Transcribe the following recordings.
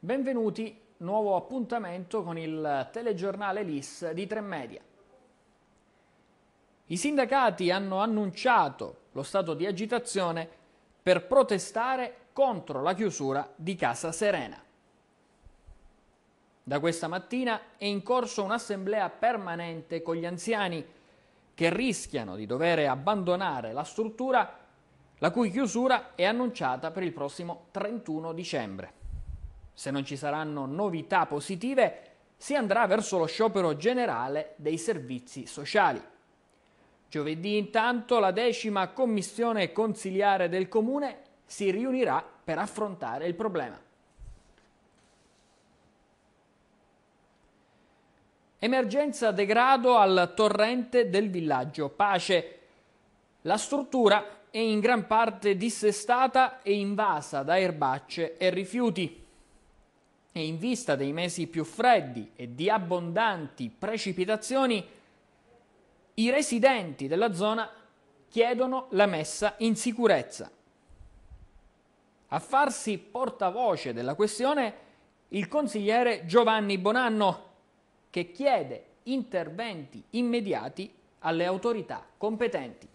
Benvenuti, nuovo appuntamento con il telegiornale LIS di Tremedia. I sindacati hanno annunciato lo stato di agitazione per protestare contro la chiusura di Casa Serena. Da questa mattina è in corso un'assemblea permanente con gli anziani che rischiano di dover abbandonare la struttura la cui chiusura è annunciata per il prossimo 31 dicembre se non ci saranno novità positive, si andrà verso lo sciopero generale dei servizi sociali. Giovedì intanto la decima commissione consiliare del comune si riunirà per affrontare il problema. Emergenza degrado al torrente del villaggio Pace. La struttura è in gran parte dissestata e invasa da erbacce e rifiuti e in vista dei mesi più freddi e di abbondanti precipitazioni, i residenti della zona chiedono la messa in sicurezza. A farsi portavoce della questione il consigliere Giovanni Bonanno, che chiede interventi immediati alle autorità competenti.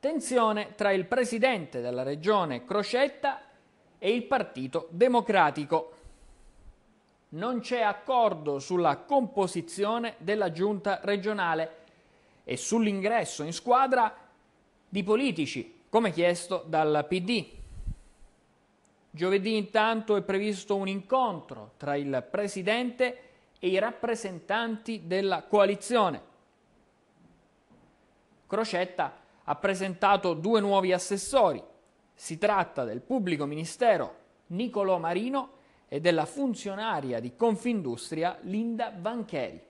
Tensione tra il presidente della regione Crocetta e il Partito Democratico. Non c'è accordo sulla composizione della giunta regionale e sull'ingresso in squadra di politici, come chiesto dal PD. Giovedì intanto è previsto un incontro tra il presidente e i rappresentanti della coalizione. Crocetta ha presentato due nuovi assessori. Si tratta del pubblico ministero Nicolò Marino e della funzionaria di Confindustria Linda Vancheri.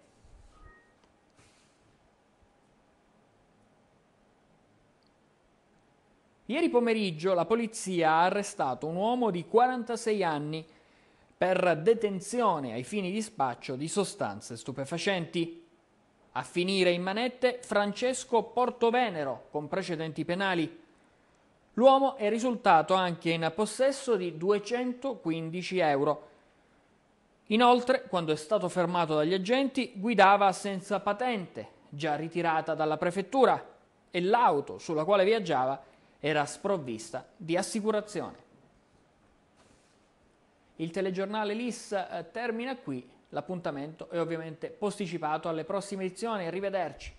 Ieri pomeriggio la polizia ha arrestato un uomo di 46 anni per detenzione ai fini di spaccio di sostanze stupefacenti. A finire in manette Francesco Portovenero con precedenti penali. L'uomo è risultato anche in possesso di 215 euro. Inoltre, quando è stato fermato dagli agenti, guidava senza patente, già ritirata dalla prefettura, e l'auto sulla quale viaggiava era sprovvista di assicurazione. Il telegiornale LIS eh, termina qui. L'appuntamento è ovviamente posticipato alle prossime edizioni. Arrivederci!